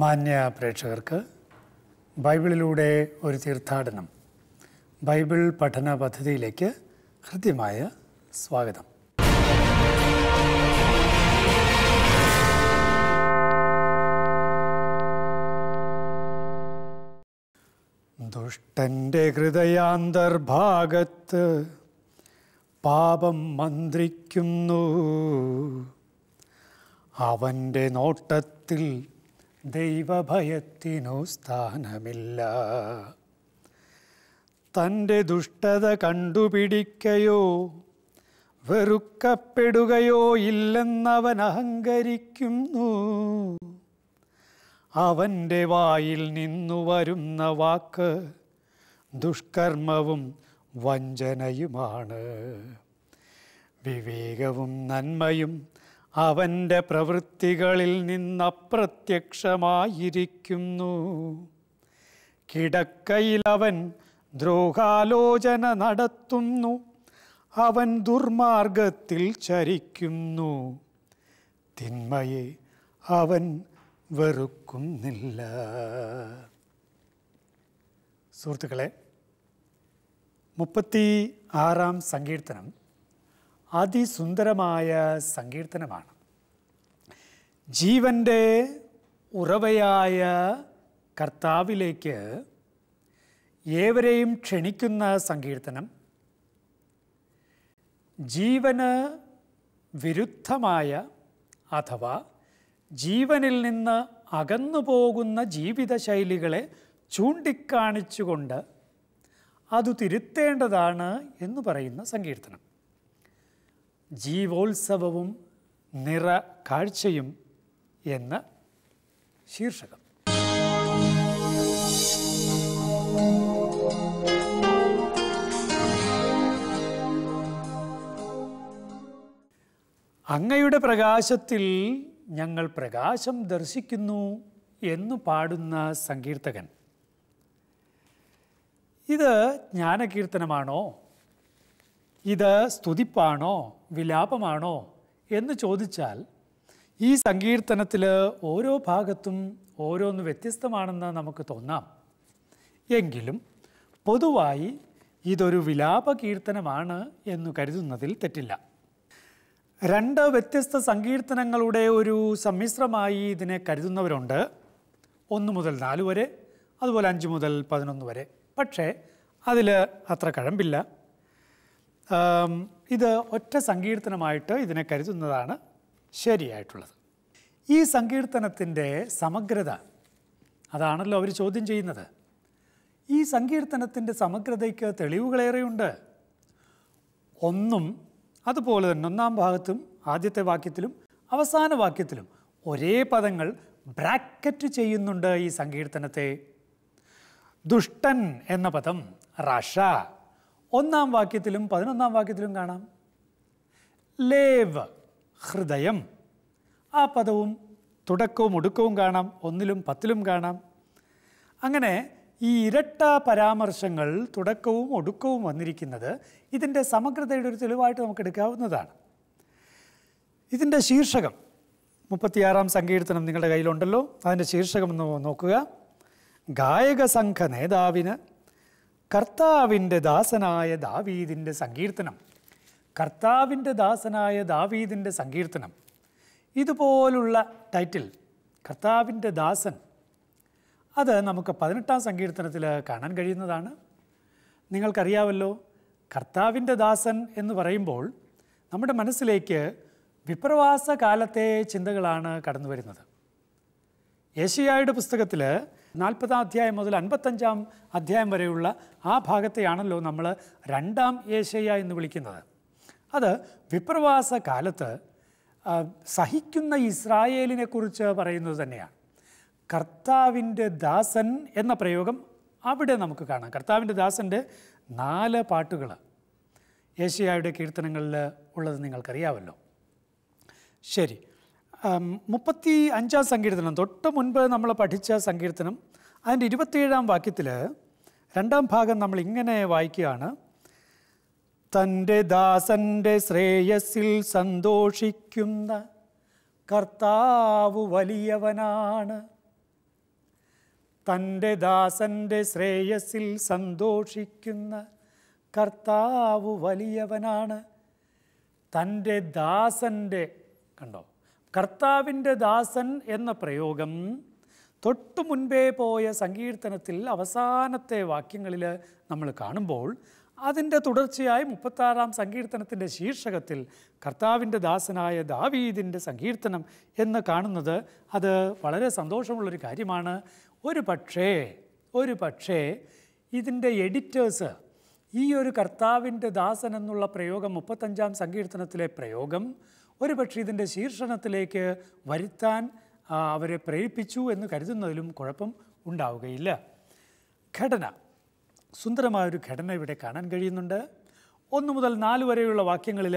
മാന്യ പ്രേക്ഷകർക്ക് ബൈബിളിലൂടെ ഒരു തീർത്ഥാടനം ബൈബിൾ പഠന പദ്ധതിയിലേക്ക് ഹൃദ്യമായ സ്വാഗതം ദുഷ്ടൻ്റെ ഹൃദയാന്തർഭാഗത്ത് പാപം മന്ത്രിക്കുന്നു അവൻ്റെ നോട്ടത്തിൽ ദൈവഭയത്തിനു സ്ഥാനമില്ല തൻ്റെ ദുഷ്ടത കണ്ടുപിടിക്കയോ വെറുക്കപ്പെടുകയോ ഇല്ലെന്നവൻ അഹങ്കരിക്കുന്നു അവൻ്റെ വായിൽ നിന്നു വരുന്ന വാക്ക് ദുഷ്കർമ്മവും വഞ്ചനയുമാണ് വിവേകവും നന്മയും അവൻ്റെ പ്രവൃത്തികളിൽ കിടക്കയിൽ അവൻ ദ്രോഹാലോചന നടത്തുന്നു അവൻ ദുർമാർഗത്തിൽ ചരിക്കുന്നു തിന്മയെ അവൻ വെറുക്കുന്നില്ല സുഹൃത്തുക്കളെ മുപ്പത്തി ആറാം സങ്കീർത്തനം അതിസുന്ദരമായ സങ്കീർത്തനമാണ് ജീവൻ്റെ ഉറവയായ കർത്താവിലേക്ക് ഏവരെയും ക്ഷണിക്കുന്ന സങ്കീർത്തനം ജീവന് വിരുദ്ധമായ അഥവാ ജീവനിൽ നിന്ന് അകന്നു പോകുന്ന ജീവിതശൈലികളെ ചൂണ്ടിക്കാണിച്ചുകൊണ്ട് അത് തിരുത്തേണ്ടതാണ് എന്ന് പറയുന്ന സങ്കീർത്തനം ജീവോത്സവവും നിറ കാഴ്ചയും എന്ന ശീർഷകം അങ്ങയുടെ പ്രകാശത്തിൽ ഞങ്ങൾ പ്രകാശം ദർശിക്കുന്നു എന്ന് പാടുന്ന സങ്കീർത്തകൻ ഇത് ജ്ഞാനകീർത്തനമാണോ ഇത് സ്തുതിപ്പാണോ വിലാപമാണോ എന്ന് ചോദിച്ചാൽ ഈ സങ്കീർത്തനത്തിൽ ഓരോ ഭാഗത്തും ഓരോന്ന് വ്യത്യസ്തമാണെന്ന് നമുക്ക് തോന്നാം എങ്കിലും പൊതുവായി ഇതൊരു വിലാപ കീർത്തനമാണ് എന്ന് കരുതുന്നതിൽ തെറ്റില്ല രണ്ട് വ്യത്യസ്ത സങ്കീർത്തനങ്ങളുടെ ഒരു സമ്മിശ്രമായി ഇതിനെ കരുതുന്നവരുണ്ട് ഒന്ന് മുതൽ നാല് വരെ അതുപോലെ അഞ്ച് മുതൽ പതിനൊന്ന് വരെ പക്ഷേ അതിൽ അത്ര കഴമ്പില്ല ഇത് ഒറ്റ സങ്കീർത്തനമായിട്ട് ഇതിനെ കരുതുന്നതാണ് ശരിയായിട്ടുള്ളത് ഈ സങ്കീർത്തനത്തിൻ്റെ സമഗ്രത അതാണല്ലോ അവർ ചോദ്യം ചെയ്യുന്നത് ഈ സങ്കീർത്തനത്തിൻ്റെ സമഗ്രതയ്ക്ക് തെളിവുകളേറെയുണ്ട് ഒന്നും അതുപോലെ തന്നെ ഒന്നാം ഭാഗത്തും ആദ്യത്തെ വാക്യത്തിലും അവസാന വാക്യത്തിലും ഒരേ പദങ്ങൾ ബ്രാക്കറ്റ് ചെയ്യുന്നുണ്ട് ഈ സങ്കീർത്തനത്തെ ദുഷ്ടൻ എന്ന പദം റഷ ഒന്നാം വാക്യത്തിലും പതിനൊന്നാം വാക്യത്തിലും കാണാം ലേവ് ഹൃദയം ആ പദവും തുടക്കവും ഒടുക്കവും കാണാം ഒന്നിലും പത്തിലും കാണാം അങ്ങനെ ഈ ഇരട്ട പരാമർശങ്ങൾ തുടക്കവും ഒടുക്കവും വന്നിരിക്കുന്നത് ഇതിൻ്റെ സമഗ്രതയുടെ ഒരു തെളിവായിട്ട് നമുക്ക് എടുക്കാവുന്നതാണ് ഇതിൻ്റെ ശീർഷകം മുപ്പത്തിയാറാം സങ്കീർത്തനം നിങ്ങളുടെ കയ്യിലുണ്ടല്ലോ അതിൻ്റെ ശീർഷകം ഒന്ന് നോക്കുക ഗായക സംഘ നേതാവിന് കർത്താവിൻ്റെ ദാസനായ ദാവീദിൻ്റെ സങ്കീർത്തനം കർത്താവിൻ്റെ ദാസനായ ദാവീദിൻ്റെ സങ്കീർത്തനം ഇതുപോലുള്ള ടൈറ്റിൽ കർത്താവിൻ്റെ ദാസൻ അത് നമുക്ക് പതിനെട്ടാം സങ്കീർത്തനത്തിൽ കാണാൻ കഴിയുന്നതാണ് നിങ്ങൾക്കറിയാമല്ലോ കർത്താവിൻ്റെ ദാസൻ എന്ന് പറയുമ്പോൾ നമ്മുടെ മനസ്സിലേക്ക് വിപ്രവാസ കാലത്തെ ചിന്തകളാണ് കടന്നു വരുന്നത് യേശിയായുടെ പുസ്തകത്തിൽ നാൽപ്പതാം അധ്യായം മുതൽ അൻപത്തഞ്ചാം അധ്യായം വരെയുള്ള ആ ഭാഗത്തെയാണല്ലോ നമ്മൾ രണ്ടാം ഏശയ്യ എന്ന് വിളിക്കുന്നത് അത് വിപ്രവാസ കാലത്ത് സഹിക്കുന്ന ഇസ്രായേലിനെക്കുറിച്ച് പറയുന്നത് തന്നെയാണ് കർത്താവിൻ്റെ ദാസൻ എന്ന പ്രയോഗം അവിടെ നമുക്ക് കാണാം കർത്താവിൻ്റെ ദാസൻ്റെ നാല് പാട്ടുകൾ ഏഷ്യയുടെ കീർത്തനങ്ങളിൽ ഉള്ളത് നിങ്ങൾക്കറിയാമല്ലോ ശരി മുപ്പത്തി അഞ്ചാം സങ്കീർത്തനം തൊട്ട് മുൻപ് നമ്മൾ പഠിച്ച സങ്കീർത്തനം അതിൻ്റെ ഇരുപത്തിയേഴാം വാക്യത്തിൽ രണ്ടാം ഭാഗം നമ്മൾ ഇങ്ങനെ വായിക്കുകയാണ് തൻ്റെ ദാസൻ്റെ ശ്രേയസിൽ സന്തോഷിക്കുന്ന കർത്താവ് വലിയവനാണ് തൻ്റെ ദാസൻ്റെ ശ്രേയസിൽ സന്തോഷിക്കുന്ന കർത്താവ് വലിയവനാണ് തൻ്റെ ദാസൻ്റെ കണ്ടോ കർത്താവിൻ്റെ ദാസൻ എന്ന പ്രയോഗം തൊട്ടു മുൻപേ പോയ സങ്കീർത്തനത്തിൽ അവസാനത്തെ വാക്യങ്ങളിൽ നമ്മൾ കാണുമ്പോൾ അതിൻ്റെ തുടർച്ചയായി മുപ്പത്താറാം സങ്കീർത്തനത്തിൻ്റെ ശീർഷകത്തിൽ കർത്താവിൻ്റെ ദാസനായ ദാവീദിൻ്റെ സങ്കീർത്തനം എന്ന് കാണുന്നത് അത് വളരെ സന്തോഷമുള്ളൊരു കാര്യമാണ് ഒരു പക്ഷേ ഒരു പക്ഷേ ഇതിൻ്റെ എഡിറ്റേഴ്സ് ഈ ഒരു കർത്താവിൻ്റെ ദാസൻ എന്നുള്ള പ്രയോഗം മുപ്പത്തഞ്ചാം സങ്കീർത്തനത്തിലെ പ്രയോഗം ഒരുപക്ഷെ ഇതിൻ്റെ ശീർഷണത്തിലേക്ക് വരുത്താൻ അവരെ പ്രേരിപ്പിച്ചു എന്ന് കരുതുന്നതിലും കുഴപ്പം ഉണ്ടാവുകയില്ല ഘടന സുന്ദരമായൊരു ഘടന ഇവിടെ കാണാൻ കഴിയുന്നുണ്ട് ഒന്ന് മുതൽ നാല് വരെയുള്ള വാക്യങ്ങളിൽ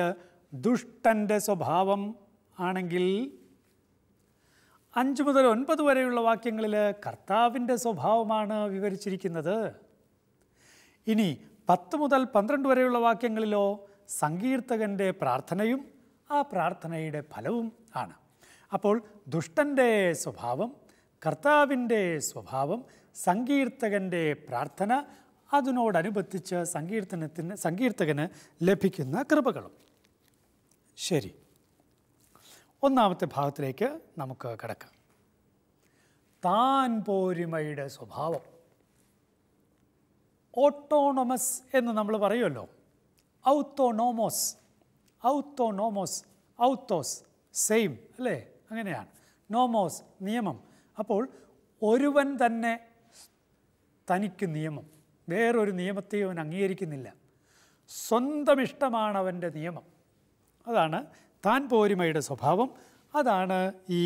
ദുഷ്ടൻ്റെ സ്വഭാവം ആണെങ്കിൽ അഞ്ച് മുതൽ ഒൻപത് വരെയുള്ള വാക്യങ്ങളിൽ കർത്താവിൻ്റെ സ്വഭാവമാണ് വിവരിച്ചിരിക്കുന്നത് ഇനി പത്ത് മുതൽ പന്ത്രണ്ട് വരെയുള്ള വാക്യങ്ങളിലോ സങ്കീർത്തകൻ്റെ പ്രാർത്ഥനയും ആ പ്രാർത്ഥനയുടെ ഫലവും ആണ് അപ്പോൾ ദുഷ്ടൻ്റെ സ്വഭാവം കർത്താവിൻ്റെ സ്വഭാവം സങ്കീർത്തകൻ്റെ പ്രാർത്ഥന അതിനോടനുബന്ധിച്ച് സങ്കീർത്തനത്തിന് സങ്കീർത്തകന് ലഭിക്കുന്ന കൃപകളും ശരി ഒന്നാമത്തെ ഭാഗത്തിലേക്ക് നമുക്ക് കിടക്കാം താൻ പോരുമയുടെ സ്വഭാവം ഓട്ടോണമസ് എന്ന് നമ്മൾ പറയുമല്ലോ ഔത്തോണോമോസ് ഔട്ടോനോമോസ് ഔത്തോസ് സെയിം അല്ലേ അങ്ങനെയാണ് നോമോസ് നിയമം അപ്പോൾ ഒരുവൻ തന്നെ തനിക്ക് നിയമം വേറൊരു നിയമത്തെ അവൻ അംഗീകരിക്കുന്നില്ല സ്വന്തം ഇഷ്ടമാണ് അവൻ്റെ നിയമം അതാണ് താൻ പോരുമയുടെ സ്വഭാവം അതാണ് ഈ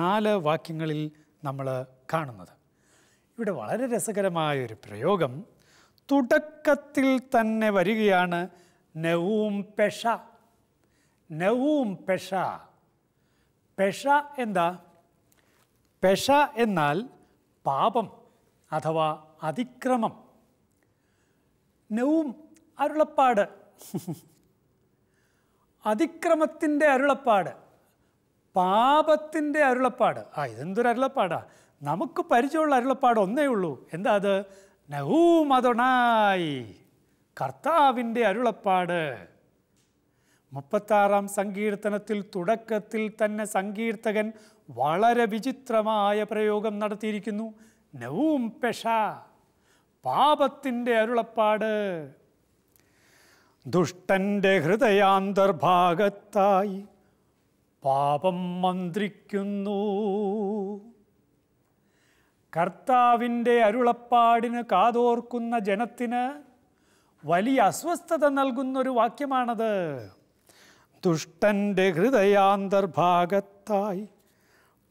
നാല് വാക്യങ്ങളിൽ നമ്മൾ കാണുന്നത് ഇവിടെ വളരെ രസകരമായൊരു പ്രയോഗം തുടക്കത്തിൽ തന്നെ വരികയാണ് നവൂം പെഷ നവും പെഷ പെഷ എന്താ പെഷ എന്നാൽ പാപം അഥവാ അതിക്രമം നവും അരുളപ്പാട് അതിക്രമത്തിൻ്റെ അരുളപ്പാട് പാപത്തിൻ്റെ അരുളപ്പാട് ആ ഇതെന്തൊരു അരുളപ്പാടാ നമുക്ക് പരിചയമുള്ള അരുളപ്പാട് ഒന്നേ ഉള്ളൂ എന്താ അത് നഹൂമതൊണായി കർത്താവിൻ്റെ അരുളപ്പാട് മുപ്പത്താറാം സങ്കീർത്തനത്തിൽ തുടക്കത്തിൽ തന്നെ സങ്കീർത്തകൻ വളരെ വിചിത്രമായ പ്രയോഗം നടത്തിയിരിക്കുന്നു നവും പെഷ പാപത്തിൻ്റെ അരുളപ്പാട് ദുഷ്ടൻ്റെ ഹൃദയാന്തർഭാഗത്തായി പാപം മന്ത്രിക്കുന്നു കർത്താവിൻ്റെ അരുളപ്പാടിന് കാതോർക്കുന്ന ജനത്തിന് വലിയ അസ്വസ്ഥത നൽകുന്നൊരു വാക്യമാണത് ദുഷ്ടൻ്റെ ഹൃദയാന്തർഭാഗത്തായി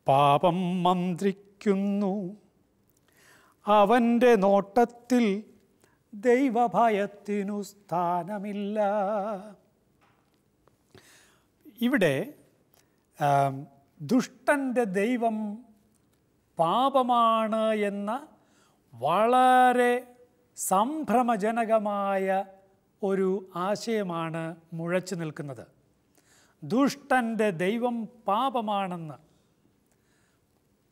പാപം മന്ത്രിക്കുന്നു അവൻ്റെ നോട്ടത്തിൽ ദൈവഭയത്തിനു സ്ഥാനമില്ല ഇവിടെ ദുഷ്ടൻ്റെ ദൈവം പാപമാണ് എന്ന വളരെ സംഭ്രമജനകമായ ഒരു ആശയമാണ് മുഴച്ചു നിൽക്കുന്നത് ദുഷ്ടൻ്റെ ദൈവം പാപമാണെന്ന്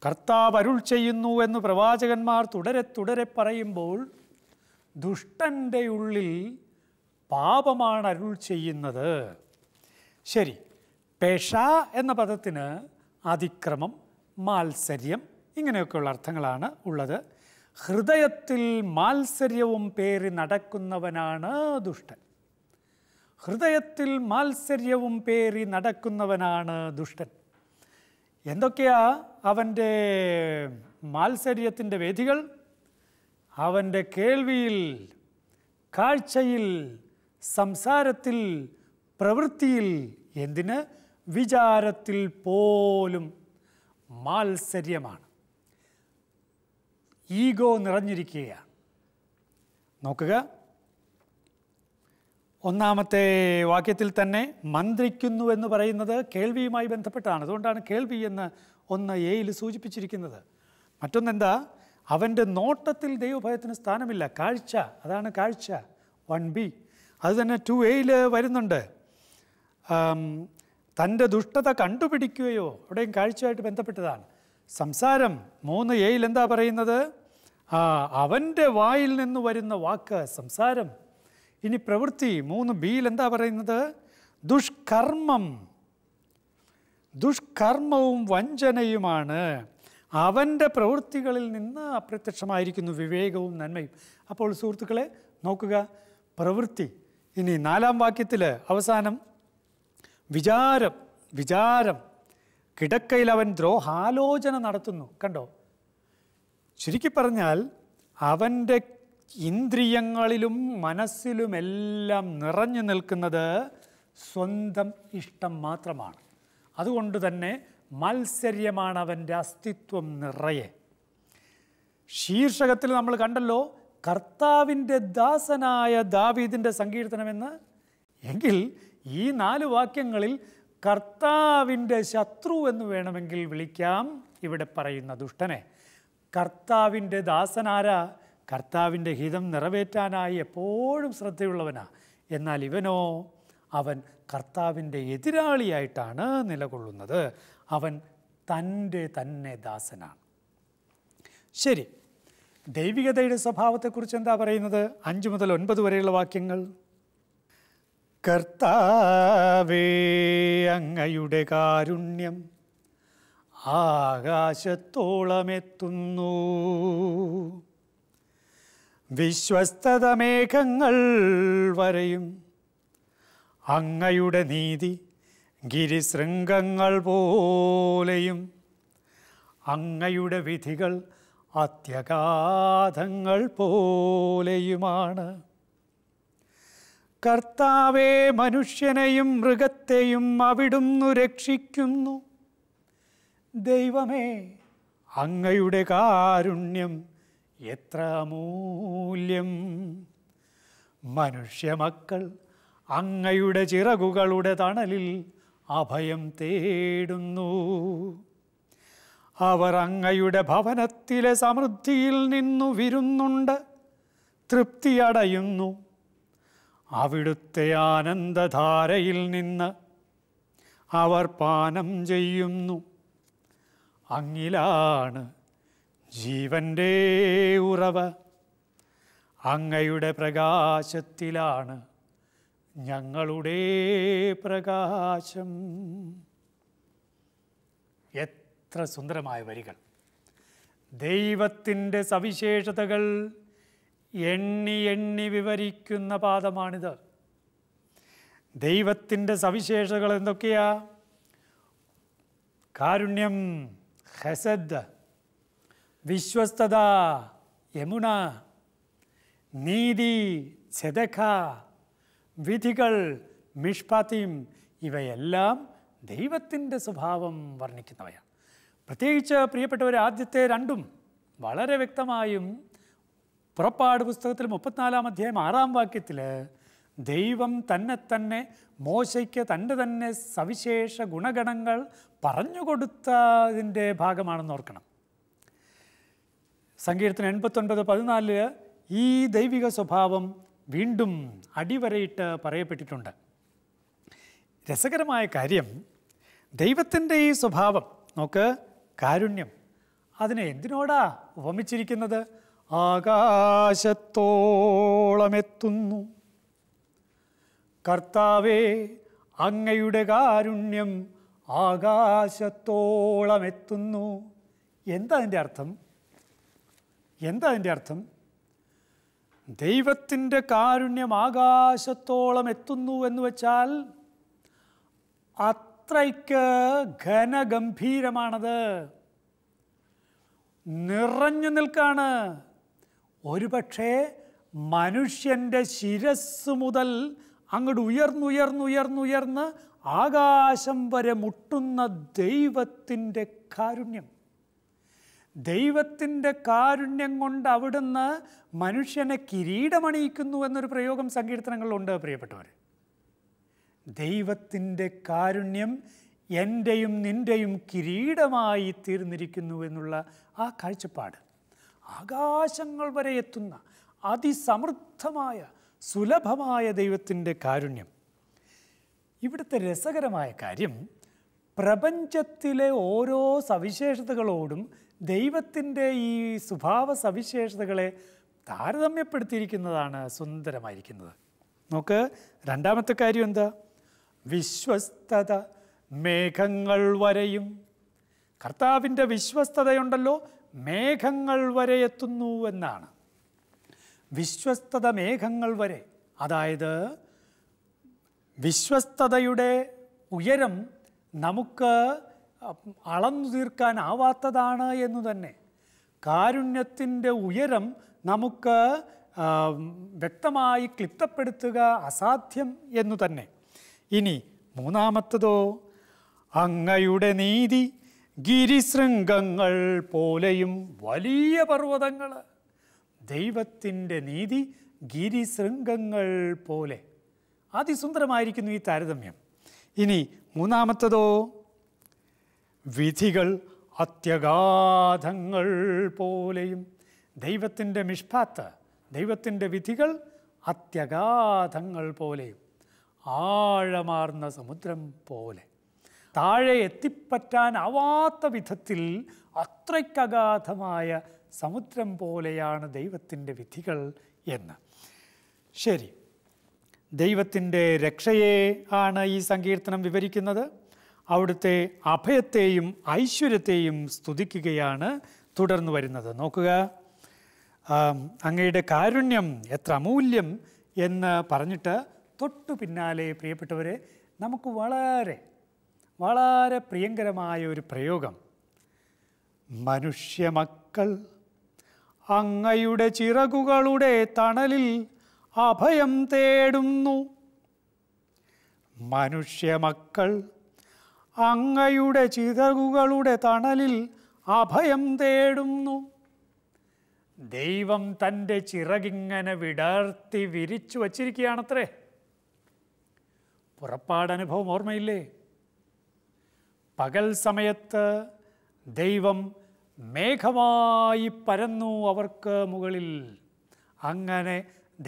കർത്താവ് അരുൾ ചെയ്യുന്നു എന്ന് പ്രവാചകന്മാർ തുടരെ തുടരെ പറയുമ്പോൾ ദുഷ്ടൻ്റെ ഉള്ളിൽ പാപമാണ് അരുൾ ചെയ്യുന്നത് ശരി പേഷ എന്ന പദത്തിന് അതിക്രമം മാത്സര്യം ഇങ്ങനെയൊക്കെയുള്ള അർത്ഥങ്ങളാണ് ഉള്ളത് ഹൃദയത്തിൽ മാത്സര്യവും പേറി നടക്കുന്നവനാണ് ദുഷ്ടൻ ഹൃദയത്തിൽ മാത്സര്യവും പേറി നടക്കുന്നവനാണ് ദുഷ്ടൻ എന്തൊക്കെയാ അവൻ്റെ മാത്സര്യത്തിൻ്റെ വേദികൾ അവൻ്റെ കേൾവിയിൽ കാഴ്ചയിൽ സംസാരത്തിൽ പ്രവൃത്തിയിൽ എന്തിന് വിചാരത്തിൽ പോലും മാത്സര്യമാണ് ഈഗോ നിറഞ്ഞിരിക്കുകയാണ് നോക്കുക ഒന്നാമത്തെ വാക്യത്തിൽ തന്നെ മന്ത്രിക്കുന്നു എന്ന് പറയുന്നത് കേൾവിയുമായി ബന്ധപ്പെട്ടാണ് അതുകൊണ്ടാണ് കേൾവി എന്ന് ഒന്ന് എയിൽ സൂചിപ്പിച്ചിരിക്കുന്നത് മറ്റൊന്നെന്താ അവൻ്റെ നോട്ടത്തിൽ ദൈവഭയത്തിന് സ്ഥാനമില്ല കാഴ്ച അതാണ് കാഴ്ച വൺ ബി അത് തന്നെ ടു എയിൽ വരുന്നുണ്ട് തൻ്റെ ദുഷ്ടത കണ്ടുപിടിക്കുകയോ അവിടെയും കാഴ്ചയായിട്ട് ബന്ധപ്പെട്ടതാണ് സംസാരം മൂന്ന് എയിൽ എന്താ പറയുന്നത് അവൻ്റെ വായിൽ നിന്ന് വരുന്ന വാക്ക് സംസാരം ഇനി പ്രവൃത്തി മൂന്ന് ബിയിൽ എന്താ പറയുന്നത് ദുഷ്കർമ്മം ദുഷ്കർമ്മവും വഞ്ചനയുമാണ് അവൻ്റെ പ്രവൃത്തികളിൽ നിന്ന് അപ്രത്യക്ഷമായിരിക്കുന്നു വിവേകവും നന്മയും അപ്പോൾ സുഹൃത്തുക്കളെ നോക്കുക പ്രവൃത്തി ഇനി നാലാം വാക്യത്തിൽ അവസാനം വിചാരം വിചാരം കിടക്കയിൽ അവൻ ദ്രോഹാലോചന നടത്തുന്നു കണ്ടോ ശരിക്കും പറഞ്ഞാൽ അവൻ്റെ ഇന്ദ്രിയങ്ങളിലും മനസ്സിലുമെല്ലാം നിറഞ്ഞു നിൽക്കുന്നത് സ്വന്തം ഇഷ്ടം മാത്രമാണ് അതുകൊണ്ട് തന്നെ മത്സര്യമാണ് അവൻ്റെ അസ്തിത്വം നിറയെ ശീർഷകത്തിൽ നമ്മൾ കണ്ടല്ലോ കർത്താവിൻ്റെ ദാസനായ ദാവീദിൻ്റെ സങ്കീർത്തനമെന്ന് എങ്കിൽ ഈ നാല് വാക്യങ്ങളിൽ കർത്താവിൻ്റെ ശത്രു എന്ന് വേണമെങ്കിൽ വിളിക്കാം ഇവിടെ പറയുന്ന ദുഷ്ടനെ കർത്താവിൻ്റെ ദാസനാരാ കർത്താവിൻ്റെ ഹിതം നിറവേറ്റാനായി എപ്പോഴും ശ്രദ്ധയുള്ളവനാണ് എന്നാൽ ഇവനോ അവൻ കർത്താവിൻ്റെ എതിരാളിയായിട്ടാണ് നിലകൊള്ളുന്നത് അവൻ തൻ്റെ തന്നെ ദാസനാണ് ശരി ദൈവികതയുടെ സ്വഭാവത്തെക്കുറിച്ച് എന്താ പറയുന്നത് അഞ്ച് മുതൽ ഒൻപത് വരെയുള്ള വാക്യങ്ങൾ കർത്താവേ അങ്ങയുടെ കാരുണ്യം ആകാശത്തോളമെത്തുന്നു വിശ്വസ്തത മേഘങ്ങൾ വരെയും അങ്ങയുടെ നീതി ഗിരിശൃംഗങ്ങൾ പോലെയും അങ്ങയുടെ വിധികൾ അത്യഗാധങ്ങൾ പോലെയുമാണ് കർത്താവെ മനുഷ്യനെയും മൃഗത്തെയും അവിടുന്നു രക്ഷിക്കുന്നു ദൈവമേ അങ്ങയുടെ കാരുണ്യം എത്ര മൂല്യം മനുഷ്യമക്കൾ അങ്ങയുടെ ചിറകുകളുടെ തണലിൽ അഭയം തേടുന്നു അവർ അങ്ങയുടെ ഭവനത്തിലെ സമൃദ്ധിയിൽ നിന്നു വിരുന്നുണ്ട് തൃപ്തിയടയുന്നു അവിടുത്തെ ആനന്ദധാരയിൽ നിന്ന് അവർ പാനം ചെയ്യുന്നു അങ്ങിലാണ് ജീവൻ്റെ ഉറവ അങ്ങയുടെ പ്രകാശത്തിലാണ് ഞങ്ങളുടെ പ്രകാശം എത്ര സുന്ദരമായ വരികൾ ദൈവത്തിൻ്റെ സവിശേഷതകൾ എണ്ണി എണ്ണി വിവരിക്കുന്ന പാദമാണിത് ദൈവത്തിൻ്റെ സവിശേഷതകൾ എന്തൊക്കെയാ കാരുണ്യം ഹെസദ് വിശ്വസ്തത യമുന നീതി ചെതഖ വിധികൾ മിഷ്പാത്തിയും ഇവയെല്ലാം ദൈവത്തിൻ്റെ സ്വഭാവം വർണ്ണിക്കുന്നവയാണ് പ്രത്യേകിച്ച് പ്രിയപ്പെട്ടവർ ആദ്യത്തെ രണ്ടും വളരെ വ്യക്തമായും പുറപ്പാട് പുസ്തകത്തിൽ മുപ്പത്തിനാലാം അധ്യായം ആറാം വാക്യത്തിൽ ദൈവം തന്നെ തന്നെ മോശയ്ക്ക് തൻ്റെ തന്നെ സവിശേഷ ഗുണഗണങ്ങൾ പറഞ്ഞു കൊടുത്തതിൻ്റെ ഭാഗമാണെന്ന് ഓർക്കണം സങ്കീർത്തനം എൺപത്തൊൻപത് പതിനാലില് ഈ ദൈവിക സ്വഭാവം വീണ്ടും അടിവരയിട്ട് പറയപ്പെട്ടിട്ടുണ്ട് രസകരമായ കാര്യം ദൈവത്തിൻ്റെ ഈ സ്വഭാവം നോക്ക് കാരുണ്യം അതിനെ എന്തിനോടാ ഉപമിച്ചിരിക്കുന്നത് ആകാശത്തോളമെത്തുന്നു കർത്താവേ അങ്ങയുടെ കാരുണ്യം ആകാശത്തോളമെത്തുന്നു എന്താ അതിൻ്റെ അർത്ഥം എന്താ അതിൻ്റെ അർത്ഥം ദൈവത്തിൻ്റെ കാരുണ്യം ആകാശത്തോളം എത്തുന്നു എന്ന് വെച്ചാൽ അത്രയ്ക്ക് ഘനഗംഭീരമാണത് നിറഞ്ഞു നിൽക്കാണ് ഒരുപക്ഷേ മനുഷ്യൻ്റെ ശിരസ് മുതൽ അങ്ങോട്ട് ഉയർന്നുയർന്നുയർന്നുയർന്ന് ആകാശം വരെ മുട്ടുന്ന ദൈവത്തിൻ്റെ കാരുണ്യം ദൈവത്തിൻ്റെ കാരുണ്യം കൊണ്ട് അവിടുന്ന് മനുഷ്യനെ കിരീടമണിയിക്കുന്നു എന്നൊരു പ്രയോഗം സങ്കീർത്തനങ്ങളിലുണ്ട് പ്രിയപ്പെട്ടവർ ദൈവത്തിൻ്റെ കാരുണ്യം എൻ്റെയും നിൻ്റെയും കിരീടമായി തീർന്നിരിക്കുന്നു എന്നുള്ള ആ കാഴ്ചപ്പാട് ആകാശങ്ങൾ വരെ എത്തുന്ന അതിസമൃദ്ധമായ സുലഭമായ ദൈവത്തിൻ്റെ കാരുണ്യം ഇവിടുത്തെ രസകരമായ കാര്യം പ്രപഞ്ചത്തിലെ ഓരോ സവിശേഷതകളോടും ദൈവത്തിൻ്റെ ഈ സ്വഭാവ സവിശേഷതകളെ താരതമ്യപ്പെടുത്തിയിരിക്കുന്നതാണ് സുന്ദരമായിരിക്കുന്നത് നോക്ക് രണ്ടാമത്തെ കാര്യം എന്താ വിശ്വസ്തത മേഘങ്ങൾ വരെയും കർത്താവിൻ്റെ വിശ്വസ്തതയുണ്ടല്ലോ മേഘങ്ങൾ വരെ എത്തുന്നു എന്നാണ് വിശ്വസ്തത മേഘങ്ങൾ വരെ അതായത് വിശ്വസ്തതയുടെ ഉയരം നമുക്ക് അളന്നു തീർക്കാനാവാത്തതാണ് എന്ന് തന്നെ കാരുണ്യത്തിൻ്റെ ഉയരം നമുക്ക് വ്യക്തമായി ക്ലിപ്തപ്പെടുത്തുക അസാധ്യം എന്നു തന്നെ ഇനി മൂന്നാമത്തതോ അങ്ങയുടെ നീതി ഗിരിശൃംഗങ്ങൾ പോലെയും വലിയ പർവ്വതങ്ങൾ ദൈവത്തിൻ്റെ നീതി ഗിരിശൃംഗങ്ങൾ പോലെ അതിസുന്ദരമായിരിക്കുന്നു ഈ താരതമ്യം ഇനി മൂന്നാമത്തതോ വിധികൾ അത്യഗാധങ്ങൾ പോലെയും ദൈവത്തിൻ്റെ മിഷ്പാത്ത് ദൈവത്തിൻ്റെ വിധികൾ അത്യഗാധങ്ങൾ പോലെയും ആഴമാർന്ന സമുദ്രം പോലെ താഴെ എത്തിപ്പറ്റാനാവാത്ത വിധത്തിൽ അത്രയ്ക്കഗാധമായ സമുദ്രം പോലെയാണ് ദൈവത്തിൻ്റെ വിധികൾ എന്ന് ശരി ദൈവത്തിൻ്റെ രക്ഷയെ ആണ് ഈ സങ്കീർത്തനം വിവരിക്കുന്നത് അവിടുത്തെ അഭയത്തെയും ഐശ്വര്യത്തെയും സ്തുതിക്കുകയാണ് തുടർന്നു വരുന്നത് നോക്കുക അങ്ങയുടെ കാരുണ്യം എത്ര അമൂല്യം എന്ന് പറഞ്ഞിട്ട് തൊട്ടു പിന്നാലെ പ്രിയപ്പെട്ടവരെ നമുക്ക് വളരെ വളരെ പ്രിയങ്കരമായ ഒരു പ്രയോഗം മനുഷ്യമക്കൾ അങ്ങയുടെ ചിറകുകളുടെ തണലിൽ അഭയം തേടുന്നു മനുഷ്യമക്കൾ അങ്ങയുടെ ചിതകുകളുടെ തണലിൽ അഭയം തേടുന്നു ദൈവം തൻ്റെ ചിറകിങ്ങനെ വിടർത്തി വിരിച്ചു വച്ചിരിക്കുകയാണത്രേ പുറപ്പാടനുഭവം ഓർമ്മയില്ലേ പകൽ സമയത്ത് ദൈവം മേഘമായി പരന്നു അവർക്ക് മുകളിൽ അങ്ങനെ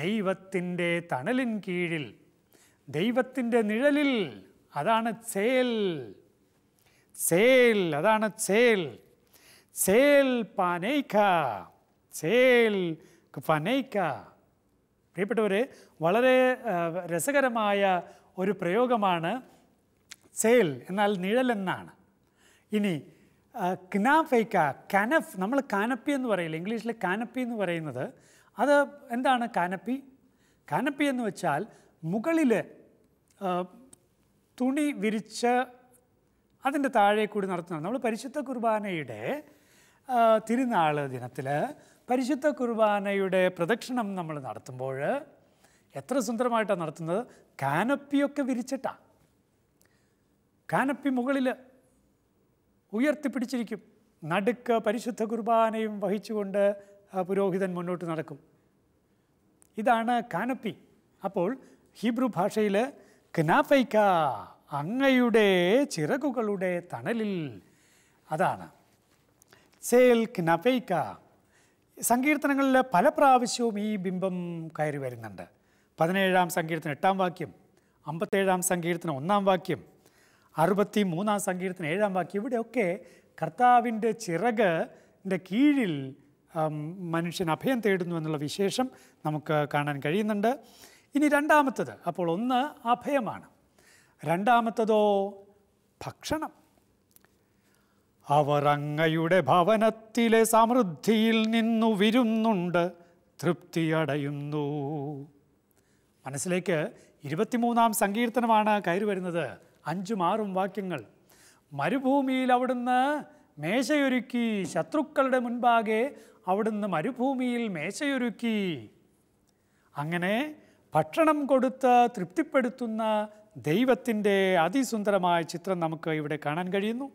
ദൈവത്തിൻ്റെ തണലിൻ കീഴിൽ ദൈവത്തിൻ്റെ നിഴലിൽ അതാണ് ചേൽ സേൽ അതാണ് സേൽ സേൽ പാനൈക്ക സേൽ പനൈക്ക പ്രിയപ്പെട്ടവർ വളരെ രസകരമായ ഒരു പ്രയോഗമാണ് സേൽ എന്നാൽ നിഴൽ എന്നാണ് ഇനി കിനാഫൈക്ക കനഫ് നമ്മൾ കാനപ്പി എന്ന് പറയില്ല ഇംഗ്ലീഷിൽ കാനപ്പി എന്ന് പറയുന്നത് അത് എന്താണ് കാനപ്പി കാനപ്പി എന്ന് വെച്ചാൽ മുകളിൽ തുണി വിരിച്ച അതിൻ്റെ താഴെ കൂടി നടത്തുന്നത് നമ്മൾ പരിശുദ്ധ കുർബാനയുടെ തിരുനാൾ ദിനത്തിൽ പരിശുദ്ധ കുർബാനയുടെ പ്രദക്ഷിണം നമ്മൾ നടത്തുമ്പോൾ എത്ര സുന്ദരമായിട്ടാണ് നടത്തുന്നത് കാനപ്പിയൊക്കെ വിരിച്ചിട്ടാണ് കാനപ്പി മുകളിൽ ഉയർത്തിപ്പിടിച്ചിരിക്കും നടുക്ക് പരിശുദ്ധ കുർബാനയും വഹിച്ചുകൊണ്ട് പുരോഹിതൻ മുന്നോട്ട് നടക്കും ഇതാണ് കാനപ്പി അപ്പോൾ ഹീബ്രു ഭാഷയിൽ കനാഫൈക്ക അങ്ങയുടെ ചിറകുകളുടെ തണലിൽ അതാണ് സേൽ കിനപൈക്ക സങ്കീർത്തനങ്ങളിൽ പല പ്രാവശ്യവും ഈ ബിംബം കയറി വരുന്നുണ്ട് പതിനേഴാം സങ്കീർത്തനം എട്ടാം വാക്യം അമ്പത്തേഴാം സങ്കീർത്തനം ഒന്നാം വാക്യം അറുപത്തി മൂന്നാം സങ്കീർത്തനം ഏഴാം വാക്യം ഇവിടെയൊക്കെ കർത്താവിൻ്റെ ചിറക് കീഴിൽ മനുഷ്യൻ അഭയം തേടുന്നു എന്നുള്ള വിശേഷം നമുക്ക് കാണാൻ കഴിയുന്നുണ്ട് ഇനി രണ്ടാമത്തത് അപ്പോൾ ഒന്ന് അഭയമാണ് രണ്ടാമത്തതോ ഭക്ഷണം അവർ അങ്ങയുടെ ഭവനത്തിലെ സമൃദ്ധിയിൽ നിന്നു വിരുന്നുണ്ട് തൃപ്തിയടയുന്നു മനസ്സിലേക്ക് ഇരുപത്തിമൂന്നാം സങ്കീർത്തനമാണ് കയറി വരുന്നത് അഞ്ചും ആറും വാക്യങ്ങൾ മരുഭൂമിയിൽ അവിടുന്ന് മേശയൊരുക്കി ശത്രുക്കളുടെ മുൻപാകെ അവിടുന്ന് മരുഭൂമിയിൽ മേശയൊരുക്കി അങ്ങനെ ഭക്ഷണം കൊടുത്ത് തൃപ്തിപ്പെടുത്തുന്ന ദൈവത്തിൻ്റെ അതിസുന്ദരമായ ചിത്രം നമുക്ക് ഇവിടെ കാണാൻ കഴിയുന്നു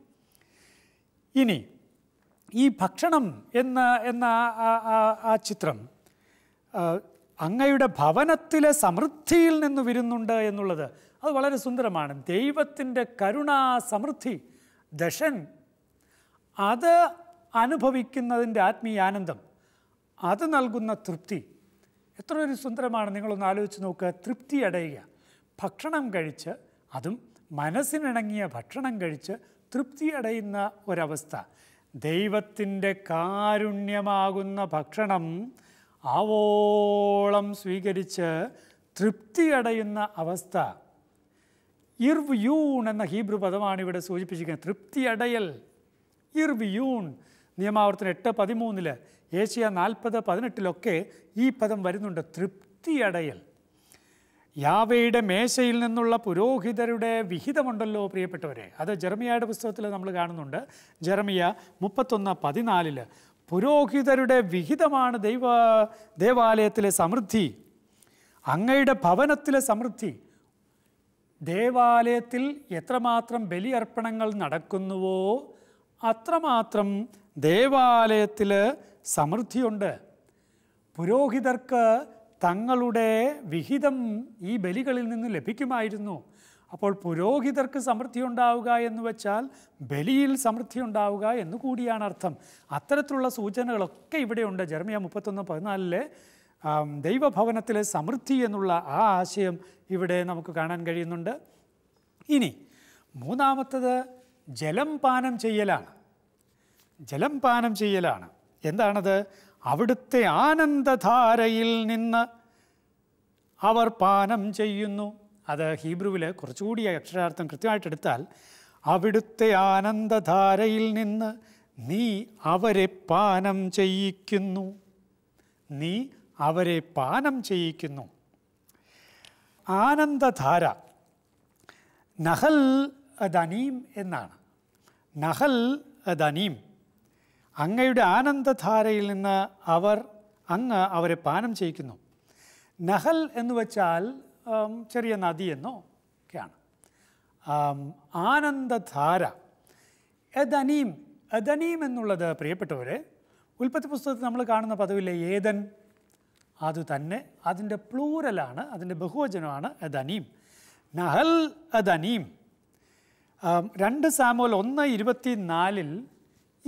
ഇനി ഈ ഭക്ഷണം എന്ന എന്ന ആ ചിത്രം അങ്ങയുടെ ഭവനത്തിലെ സമൃദ്ധിയിൽ നിന്ന് വരുന്നുണ്ട് എന്നുള്ളത് അത് വളരെ സുന്ദരമാണ് ദൈവത്തിൻ്റെ കരുണാ സമൃദ്ധി ദശൻ അത് അനുഭവിക്കുന്നതിൻ്റെ ആത്മീയ ആനന്ദം അത് നൽകുന്ന തൃപ്തി എത്ര ഒരു സുന്ദരമാണ് നിങ്ങളൊന്ന് ആലോചിച്ച് നോക്കുക തൃപ്തി അടയുക ഭക്ഷണം കഴിച്ച് അതും മനസ്സിനിണങ്ങിയ ഭക്ഷണം കഴിച്ച് തൃപ്തിയടയുന്ന ഒരവസ്ഥ ദൈവത്തിൻ്റെ കാരുണ്യമാകുന്ന ഭക്ഷണം ആവോളം സ്വീകരിച്ച് തൃപ്തിയടയുന്ന അവസ്ഥ ഇർവ് യൂൺ എന്ന ഹീബ്രു പദമാണ് ഇവിടെ സൂചിപ്പിച്ചിരിക്കുന്നത് തൃപ്തിയടയൽ യൂൺ നിയമാവർത്തനം എട്ട് പതിമൂന്നിൽ ഏഷ്യ നാൽപ്പത് പതിനെട്ടിലൊക്കെ ഈ പദം വരുന്നുണ്ട് തൃപ്തിയടയൽ യാവയുടെ മേശയിൽ നിന്നുള്ള പുരോഹിതരുടെ വിഹിതമുണ്ടല്ലോ പ്രിയപ്പെട്ടവരെ അത് ജെർമിയയുടെ പുസ്തകത്തിൽ നമ്മൾ കാണുന്നുണ്ട് ജെർമിയ മുപ്പത്തൊന്ന് പതിനാലിൽ പുരോഹിതരുടെ വിഹിതമാണ് ദൈവ ദേവാലയത്തിലെ സമൃദ്ധി അങ്ങയുടെ ഭവനത്തിലെ സമൃദ്ധി ദേവാലയത്തിൽ എത്രമാത്രം ബലിയർപ്പണങ്ങൾ നടക്കുന്നുവോ അത്രമാത്രം ദേവാലയത്തിൽ സമൃദ്ധിയുണ്ട് പുരോഹിതർക്ക് തങ്ങളുടെ വിഹിതം ഈ ബലികളിൽ നിന്ന് ലഭിക്കുമായിരുന്നു അപ്പോൾ പുരോഹിതർക്ക് സമൃദ്ധി ഉണ്ടാവുക എന്ന് വെച്ചാൽ ബലിയിൽ സമൃദ്ധി ഉണ്ടാവുക എന്ന് കൂടിയാണ് അർത്ഥം അത്തരത്തിലുള്ള സൂചനകളൊക്കെ ഇവിടെയുണ്ട് ജർമിയ മുപ്പത്തൊന്ന് പതിനാലിലെ ദൈവഭവനത്തിലെ സമൃദ്ധി എന്നുള്ള ആ ആശയം ഇവിടെ നമുക്ക് കാണാൻ കഴിയുന്നുണ്ട് ഇനി മൂന്നാമത്തത് ജലം പാനം ചെയ്യലാണ് ജലം പാനം ചെയ്യലാണ് എന്താണത് അവിടുത്തെ ആനന്ദധാരയിൽ നിന്ന് അവർ പാനം ചെയ്യുന്നു അത് ഹീബ്രുവിൽ കുറച്ചുകൂടി അക്ഷരാർത്ഥം എടുത്താൽ അവിടുത്തെ ആനന്ദധാരയിൽ നിന്ന് നീ അവരെ പാനം ചെയ്യിക്കുന്നു നീ അവരെ പാനം ചെയ്യിക്കുന്നു ആനന്ദധാര നഹൽ ദനീം എന്നാണ് നഹൽ ദനീം അങ്ങയുടെ ആനന്ദധാരയിൽ നിന്ന് അവർ അങ്ങ് അവരെ പാനം ചെയ്യിക്കുന്നു നഹൽ എന്ന് വെച്ചാൽ ചെറിയ നദിയെന്നോ ഒക്കെയാണ് ആനന്ദധാര എദനീം എദനീം എന്നുള്ളത് പ്രിയപ്പെട്ടവരെ ഉൽപ്പത്തി പുസ്തകത്തിൽ നമ്മൾ കാണുന്ന പദവില്ലേ ഏതൻ അത് തന്നെ അതിൻ്റെ പ്ലൂരലാണ് അതിൻ്റെ ബഹുവചനമാണ് എദനീം നഹൽ എദനീം രണ്ട് സാമോൽ ഒന്ന് ഇരുപത്തി നാലിൽ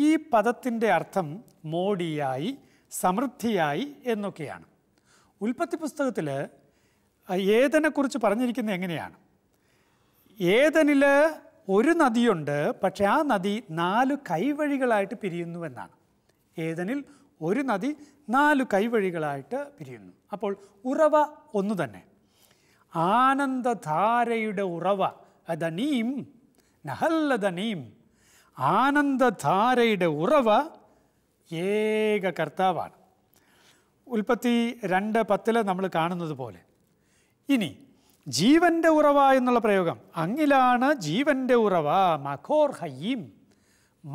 ഈ പദത്തിൻ്റെ അർത്ഥം മോടിയായി സമൃദ്ധിയായി എന്നൊക്കെയാണ് ഉൽപ്പത്തി പുസ്തകത്തിൽ ഏതനെക്കുറിച്ച് പറഞ്ഞിരിക്കുന്നത് എങ്ങനെയാണ് ഏതനിൽ ഒരു നദിയുണ്ട് പക്ഷെ ആ നദി നാല് കൈവഴികളായിട്ട് പിരിയുന്നുവെന്നാണ് ഏതനിൽ ഒരു നദി നാല് കൈവഴികളായിട്ട് പിരിയുന്നു അപ്പോൾ ഉറവ ഒന്നു തന്നെ ആനന്ദധാരയുടെ ഉറവ അതനീം നഹല്ലദനീം ആനന്ദധാരയുടെ ഉറവ ഏക കർത്താവാണ് ഉൽപ്പത്തി രണ്ട് പത്തിൽ നമ്മൾ കാണുന്നത് പോലെ ഇനി ജീവൻ്റെ ഉറവ എന്നുള്ള പ്രയോഗം അങ്ങിലാണ് ജീവൻ്റെ ഉറവ മഖോർ ഹയ്യീം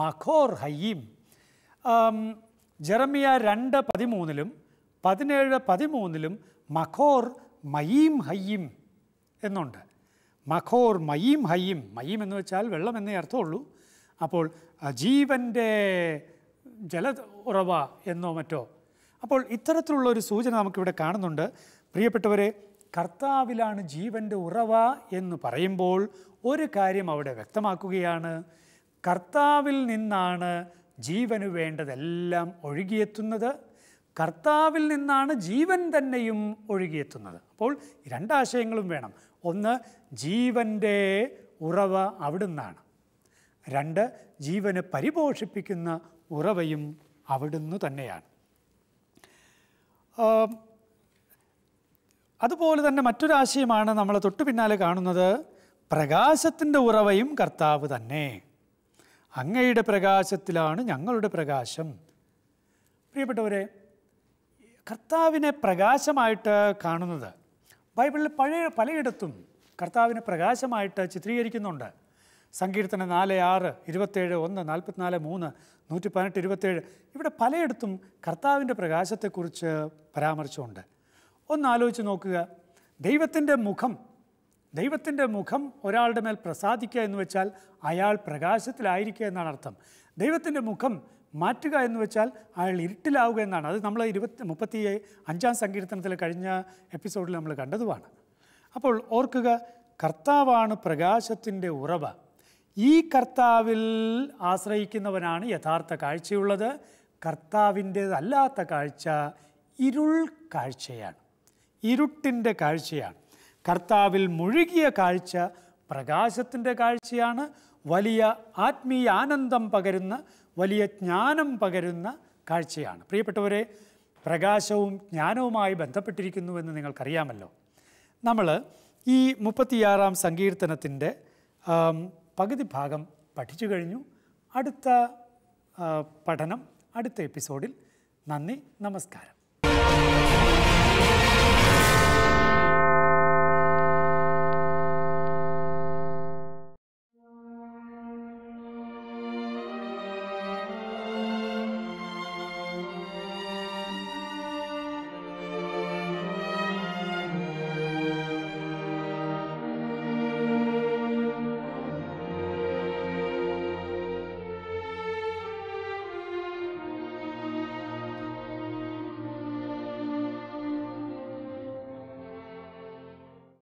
മഖോർ ഹയ്യീം ജെറമിയ രണ്ട് പതിമൂന്നിലും പതിനേഴ് പതിമൂന്നിലും മഖോർ മയീം ഹയ്യീം എന്നുണ്ട് മഖോർ മയീം ഹയ്യീം മയീം എന്ന് വെച്ചാൽ വെള്ളം എന്നേ അർത്ഥമുള്ളൂ അപ്പോൾ ജീവൻ്റെ ജല ഉറവ എന്നോ മറ്റോ അപ്പോൾ ഇത്തരത്തിലുള്ള ഒരു സൂചന നമുക്കിവിടെ കാണുന്നുണ്ട് പ്രിയപ്പെട്ടവരെ കർത്താവിലാണ് ജീവൻ്റെ ഉറവ എന്ന് പറയുമ്പോൾ ഒരു കാര്യം അവിടെ വ്യക്തമാക്കുകയാണ് കർത്താവിൽ നിന്നാണ് ജീവന് വേണ്ടതെല്ലാം ഒഴുകിയെത്തുന്നത് കർത്താവിൽ നിന്നാണ് ജീവൻ തന്നെയും ഒഴുകിയെത്തുന്നത് അപ്പോൾ രണ്ടാശയങ്ങളും വേണം ഒന്ന് ജീവൻ്റെ ഉറവ അവിടുന്നാണ് രണ്ട് ജീവനെ പരിപോഷിപ്പിക്കുന്ന ഉറവയും അവിടുന്ന് തന്നെയാണ് അതുപോലെ തന്നെ മറ്റൊരാശയമാണ് നമ്മൾ തൊട്ടു പിന്നാലെ കാണുന്നത് പ്രകാശത്തിൻ്റെ ഉറവയും കർത്താവ് തന്നെ അങ്ങയുടെ പ്രകാശത്തിലാണ് ഞങ്ങളുടെ പ്രകാശം പ്രിയപ്പെട്ടവരെ കർത്താവിനെ പ്രകാശമായിട്ട് കാണുന്നത് ബൈബിളിൽ പഴയ പലയിടത്തും കർത്താവിനെ പ്രകാശമായിട്ട് ചിത്രീകരിക്കുന്നുണ്ട് സങ്കീർത്തന നാല് ആറ് ഇരുപത്തേഴ് ഒന്ന് നാൽപ്പത്തിനാല് മൂന്ന് നൂറ്റി പതിനെട്ട് ഇരുപത്തേഴ് ഇവിടെ പലയിടത്തും കർത്താവിൻ്റെ പ്രകാശത്തെക്കുറിച്ച് പരാമർശമുണ്ട് ഒന്ന് ആലോചിച്ച് നോക്കുക ദൈവത്തിൻ്റെ മുഖം ദൈവത്തിൻ്റെ മുഖം ഒരാളുടെ മേൽ പ്രസാദിക്കുക എന്ന് വെച്ചാൽ അയാൾ പ്രകാശത്തിലായിരിക്കുക എന്നാണ് അർത്ഥം ദൈവത്തിൻ്റെ മുഖം മാറ്റുക എന്ന് വെച്ചാൽ അയാൾ ഇരുട്ടിലാവുക എന്നാണ് അത് നമ്മൾ ഇരുപത്തി മുപ്പത്തി അഞ്ചാം സങ്കീർത്തനത്തിൽ കഴിഞ്ഞ എപ്പിസോഡിൽ നമ്മൾ കണ്ടതുമാണ് അപ്പോൾ ഓർക്കുക കർത്താവാണ് പ്രകാശത്തിൻ്റെ ഉറവ ഈ കർത്താവിൽ ആശ്രയിക്കുന്നവനാണ് യഥാർത്ഥ കാഴ്ചയുള്ളത് കർത്താവിൻ്റെതല്ലാത്ത കാഴ്ച ഇരുൾ കാഴ്ചയാണ് ഇരുട്ടിൻ്റെ കാഴ്ചയാണ് കർത്താവിൽ മുഴുകിയ കാഴ്ച പ്രകാശത്തിൻ്റെ കാഴ്ചയാണ് വലിയ ആത്മീയ ആനന്ദം പകരുന്ന വലിയ ജ്ഞാനം പകരുന്ന കാഴ്ചയാണ് പ്രിയപ്പെട്ടവരെ പ്രകാശവും ജ്ഞാനവുമായി ബന്ധപ്പെട്ടിരിക്കുന്നുവെന്ന് നിങ്ങൾക്കറിയാമല്ലോ നമ്മൾ ഈ മുപ്പത്തിയാറാം സങ്കീർത്തനത്തിൻ്റെ പകുതി ഭാഗം പഠിച്ചു കഴിഞ്ഞു അടുത്ത പഠനം അടുത്ത എപ്പിസോഡിൽ നന്ദി നമസ്കാരം